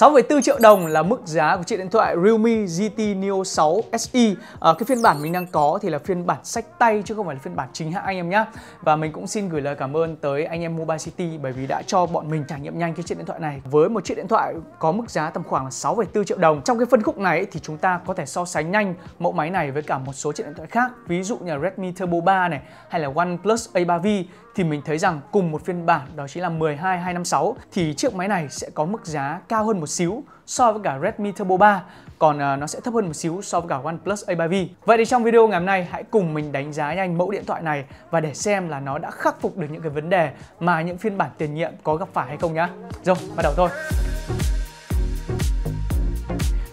6,4 triệu đồng là mức giá của chiếc điện thoại Realme GT Neo 6 SE à, Cái phiên bản mình đang có thì là phiên bản sách tay chứ không phải là phiên bản chính hãng anh em nhé Và mình cũng xin gửi lời cảm ơn tới anh em Mobile City bởi vì đã cho bọn mình trải nghiệm nhanh cái chiếc điện thoại này Với một chiếc điện thoại có mức giá tầm khoảng là 6,4 triệu đồng Trong cái phân khúc này thì chúng ta có thể so sánh nhanh mẫu máy này với cả một số chiếc điện thoại khác Ví dụ như Redmi Turbo 3 này hay là OnePlus A3V thì mình thấy rằng cùng một phiên bản đó chính là 12256 thì chiếc máy này sẽ có mức giá cao hơn một một xíu so với cả Redmi Turbo 3 còn à, nó sẽ thấp hơn một xíu so với cả OnePlus A7V. Vậy thì trong video ngày hôm nay hãy cùng mình đánh giá nhanh mẫu điện thoại này và để xem là nó đã khắc phục được những cái vấn đề mà những phiên bản tiền nhiệm có gặp phải hay không nhá. Rồi, bắt đầu thôi.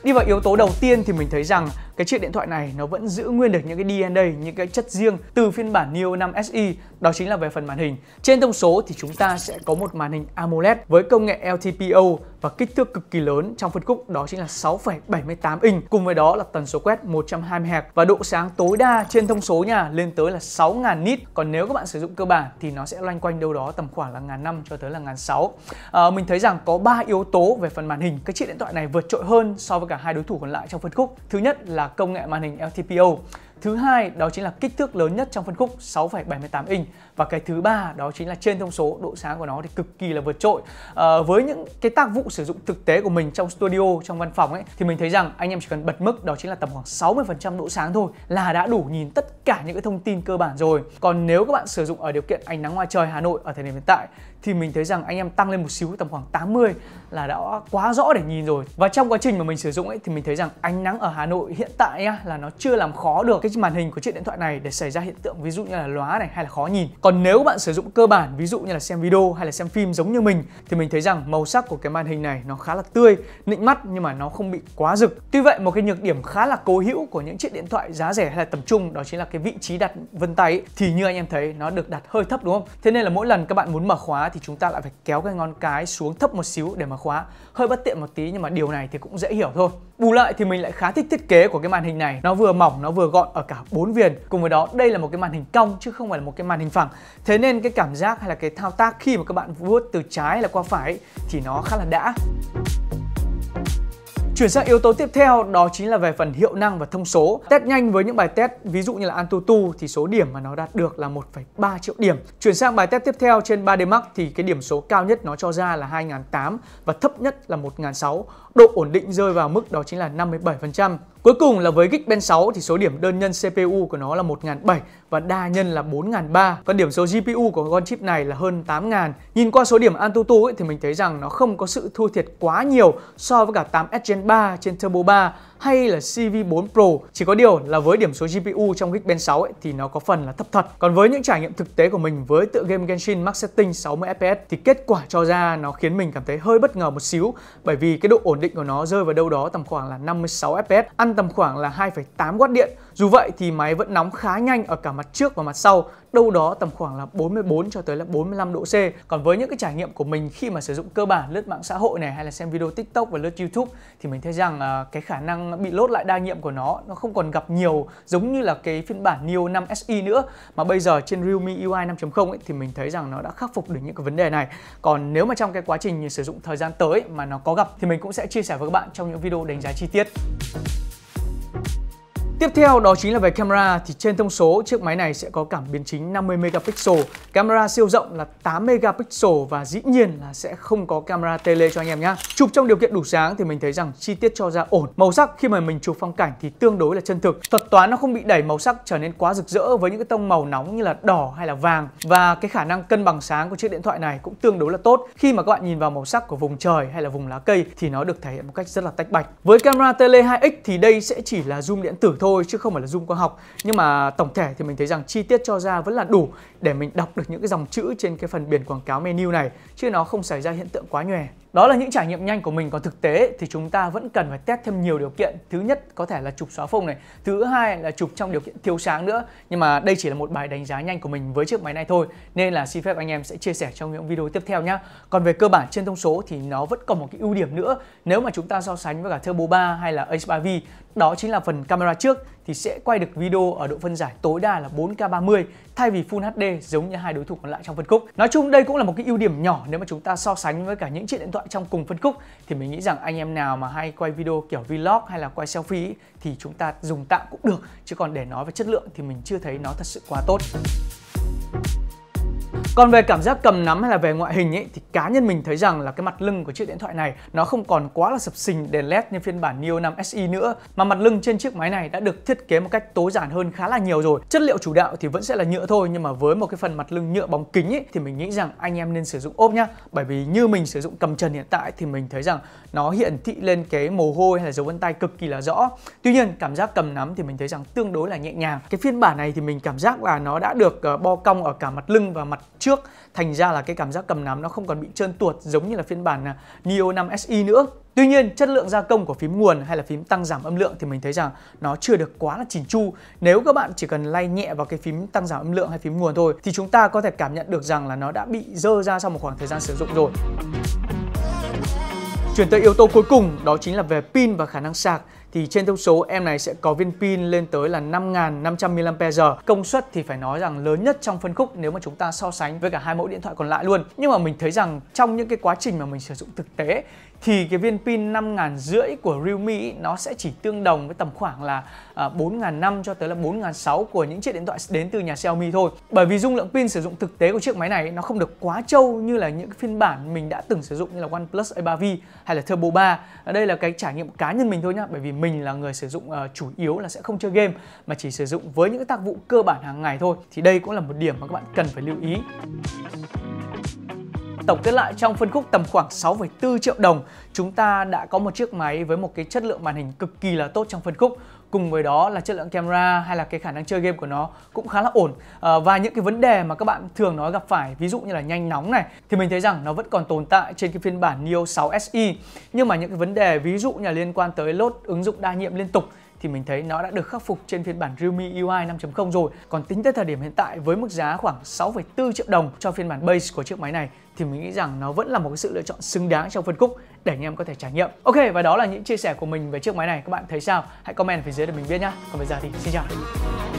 Đi vào yếu tố đầu tiên thì mình thấy rằng cái chiếc điện thoại này nó vẫn giữ nguyên được những cái DNA, những cái chất riêng từ phiên bản Neo 5 SE, đó chính là về phần màn hình. Trên thông số thì chúng ta sẽ có một màn hình AMOLED với công nghệ LTPO và kích thước cực kỳ lớn trong phân khúc đó chính là 6,78 inch. Cùng với đó là tần số quét 120Hz và độ sáng tối đa trên thông số nha lên tới là 6.000 nit. Còn nếu các bạn sử dụng cơ bản thì nó sẽ loanh quanh đâu đó tầm khoảng là ngàn năm cho tới là ngàn sáu. À, mình thấy rằng có ba yếu tố về phần màn hình. Cái chiếc điện thoại này vượt trội hơn so với cả hai đối thủ còn lại trong phân khúc. Thứ nhất là là công nghệ màn hình LTPO Thứ hai đó chính là kích thước lớn nhất trong phân khúc 6,78 inch và cái thứ ba đó chính là trên thông số độ sáng của nó thì cực kỳ là vượt trội. À, với những cái tác vụ sử dụng thực tế của mình trong studio trong văn phòng ấy thì mình thấy rằng anh em chỉ cần bật mức đó chính là tầm khoảng 60% độ sáng thôi là đã đủ nhìn tất cả những cái thông tin cơ bản rồi. Còn nếu các bạn sử dụng ở điều kiện ánh nắng ngoài trời Hà Nội ở thời điểm hiện tại thì mình thấy rằng anh em tăng lên một xíu tầm khoảng 80 là đã quá rõ để nhìn rồi. Và trong quá trình mà mình sử dụng ấy thì mình thấy rằng ánh nắng ở Hà Nội hiện tại nhá, là nó chưa làm khó được cái màn hình của chiếc điện thoại này để xảy ra hiện tượng ví dụ như là lóa này hay là khó nhìn. Còn nếu bạn sử dụng cơ bản ví dụ như là xem video hay là xem phim giống như mình thì mình thấy rằng màu sắc của cái màn hình này nó khá là tươi, nịnh mắt nhưng mà nó không bị quá rực. Tuy vậy một cái nhược điểm khá là cố hữu của những chiếc điện thoại giá rẻ hay là tầm trung đó chính là cái vị trí đặt vân tay ấy, thì như anh em thấy nó được đặt hơi thấp đúng không? Thế nên là mỗi lần các bạn muốn mở khóa thì chúng ta lại phải kéo cái ngón cái xuống thấp một xíu để mở khóa. Hơi bất tiện một tí nhưng mà điều này thì cũng dễ hiểu thôi. Bù lại thì mình lại khá thích thiết kế của cái màn hình này, nó vừa mỏng nó vừa gọn ở cả bốn viền cùng với đó đây là một cái màn hình cong chứ không phải là một cái màn hình phẳng thế nên cái cảm giác hay là cái thao tác khi mà các bạn vuốt từ trái là qua phải thì nó khá là đã Chuyển sang yếu tố tiếp theo đó chính là về phần hiệu năng và thông số. Test nhanh với những bài test ví dụ như là AnTuTu thì số điểm mà nó đạt được là 1,3 triệu điểm. Chuyển sang bài test tiếp theo trên 3D Max thì cái điểm số cao nhất nó cho ra là 2008 và thấp nhất là 1006 độ ổn định rơi vào mức đó chính là 57%. Cuối cùng là với Geekbench 6 thì số điểm đơn nhân CPU của nó là 1007 và đa nhân là 4003. Còn điểm số GPU của con chip này là hơn 8000. Nhìn qua số điểm AnTuTu ấy thì mình thấy rằng nó không có sự thua thiệt quá nhiều so với cả 8S Gen 3 trên Turbo 3 hay là CV4 Pro. Chỉ có điều là với điểm số GPU trong Geekbench 6 ấy, thì nó có phần là thấp thật. Còn với những trải nghiệm thực tế của mình với tựa game Genshin Max Setting 60 FPS thì kết quả cho ra nó khiến mình cảm thấy hơi bất ngờ một xíu bởi vì cái độ ổn định của nó rơi vào đâu đó tầm khoảng là 56 FPS, ăn tầm khoảng là 2,8W điện. Dù vậy thì máy vẫn nóng khá nhanh ở cả mặt trước và mặt sau đâu đó tầm khoảng là 44 cho tới là 45 độ C. Còn với những cái trải nghiệm của mình khi mà sử dụng cơ bản lướt mạng xã hội này hay là xem video TikTok và lướt YouTube thì mình thấy rằng à, cái khả năng bị lốt lại đa nhiệm của nó nó không còn gặp nhiều giống như là cái phiên bản Neo 5 SE nữa mà bây giờ trên Realme UI 5.0 ấy thì mình thấy rằng nó đã khắc phục được những cái vấn đề này. Còn nếu mà trong cái quá trình sử dụng thời gian tới mà nó có gặp thì mình cũng sẽ chia sẻ với các bạn trong những video đánh giá chi tiết. Tiếp theo đó chính là về camera thì trên thông số chiếc máy này sẽ có cảm biến chính 50 megapixel, camera siêu rộng là 8 megapixel và dĩ nhiên là sẽ không có camera tele cho anh em nhé. Chụp trong điều kiện đủ sáng thì mình thấy rằng chi tiết cho ra ổn. Màu sắc khi mà mình chụp phong cảnh thì tương đối là chân thực. Thuật toán nó không bị đẩy màu sắc trở nên quá rực rỡ với những cái tông màu nóng như là đỏ hay là vàng và cái khả năng cân bằng sáng của chiếc điện thoại này cũng tương đối là tốt. Khi mà các bạn nhìn vào màu sắc của vùng trời hay là vùng lá cây thì nó được thể hiện một cách rất là tách bạch. Với camera tele 2x thì đây sẽ chỉ là zoom điện tử thôi thôi chứ không phải là zoom quang học nhưng mà tổng thể thì mình thấy rằng chi tiết cho ra vẫn là đủ để mình đọc được những cái dòng chữ trên cái phần biển quảng cáo menu này chứ nó không xảy ra hiện tượng quá nhòe đó là những trải nghiệm nhanh của mình còn thực tế thì chúng ta vẫn cần phải test thêm nhiều điều kiện. Thứ nhất có thể là chụp xóa phông này, thứ hai là chụp trong điều kiện thiếu sáng nữa. Nhưng mà đây chỉ là một bài đánh giá nhanh của mình với chiếc máy này thôi nên là xin phép anh em sẽ chia sẻ trong những video tiếp theo nhé. Còn về cơ bản trên thông số thì nó vẫn còn một cái ưu điểm nữa nếu mà chúng ta so sánh với cả Turbo 3 hay là h 3V đó chính là phần camera trước thì sẽ quay được video ở độ phân giải tối đa là 4K30 thay vì Full HD giống như hai đối thủ còn lại trong phân khúc. Nói chung đây cũng là một cái ưu điểm nhỏ nếu mà chúng ta so sánh với cả những chiếc điện thoại trong cùng phân khúc thì mình nghĩ rằng anh em nào mà hay quay video kiểu vlog hay là quay selfie thì chúng ta dùng tạm cũng được chứ còn để nói về chất lượng thì mình chưa thấy nó thật sự quá tốt. Còn về cảm giác cầm nắm hay là về ngoại hình ấy, thì cá nhân mình thấy rằng là cái mặt lưng của chiếc điện thoại này nó không còn quá là sập sình đèn led như phiên bản Neo 5 SE nữa mà mặt lưng trên chiếc máy này đã được thiết kế một cách tối giản hơn khá là nhiều rồi. Chất liệu chủ đạo thì vẫn sẽ là nhựa thôi nhưng mà với một cái phần mặt lưng nhựa bóng kính ấy, thì mình nghĩ rằng anh em nên sử dụng ốp nhá bởi vì như mình sử dụng cầm trần hiện tại thì mình thấy rằng nó hiển thị lên cái mồ hôi hay là dấu vân tay cực kỳ là rõ. Tuy nhiên cảm giác cầm nắm thì mình thấy rằng tương đối là nhẹ nhàng. Cái phiên bản này thì mình cảm giác là nó đã được ờ, bo cong ở cả mặt lưng và mặt trước thành ra là cái cảm giác cầm nắm nó không còn bị trơn tuột giống như là phiên bản à, Neo 5 SE nữa Tuy nhiên, chất lượng gia công của phím nguồn hay là phím tăng giảm âm lượng thì mình thấy rằng nó chưa được quá là chỉnh chu. Nếu các bạn chỉ cần lay nhẹ vào cái phím tăng giảm âm lượng hay phím nguồn thôi thì chúng ta có thể cảm nhận được rằng là nó đã bị dơ ra sau một khoảng thời gian sử dụng rồi. Chuyển tới yếu tố cuối cùng đó chính là về pin và khả năng sạc thì trên thông số em này sẽ có viên pin lên tới là 5.500 mAh công suất thì phải nói rằng lớn nhất trong phân khúc nếu mà chúng ta so sánh với cả hai mẫu điện thoại còn lại luôn nhưng mà mình thấy rằng trong những cái quá trình mà mình sử dụng thực tế thì cái viên pin 5 rưỡi của Realme nó sẽ chỉ tương đồng với tầm khoảng là 4.500 à, cho tới là 4.600 của những chiếc điện thoại đến từ nhà Xiaomi thôi. Bởi vì dung lượng pin sử dụng thực tế của chiếc máy này nó không được quá trâu như là những phiên bản mình đã từng sử dụng như là OnePlus A3V hay là Turbo 3. Đây là cái trải nghiệm cá nhân mình thôi nhá, bởi vì mình là người sử dụng uh, chủ yếu là sẽ không chơi game mà chỉ sử dụng với những tác vụ cơ bản hàng ngày thôi thì đây cũng là một điểm mà các bạn cần phải lưu ý Tổng kết lại trong phân khúc tầm khoảng 6,4 triệu đồng, chúng ta đã có một chiếc máy với một cái chất lượng màn hình cực kỳ là tốt trong phân khúc cùng với đó là chất lượng camera hay là cái khả năng chơi game của nó cũng khá là ổn à, và những cái vấn đề mà các bạn thường nói gặp phải ví dụ như là nhanh nóng này thì mình thấy rằng nó vẫn còn tồn tại trên cái phiên bản Neo 6 SE nhưng mà những cái vấn đề ví dụ như là liên quan tới lốt ứng dụng đa nhiệm liên tục thì mình thấy nó đã được khắc phục trên phiên bản Realme UI 5.0 rồi. Còn tính tới thời điểm hiện tại với mức giá khoảng 6,4 triệu đồng cho phiên bản base của chiếc máy này thì mình nghĩ rằng nó vẫn là một cái sự lựa chọn xứng đáng trong phân khúc để anh em có thể trải nghiệm. Ok và đó là những chia sẻ của mình về chiếc máy này. Các bạn thấy sao? Hãy comment phía dưới để mình biết nhé. Còn bây giờ thì xin chào.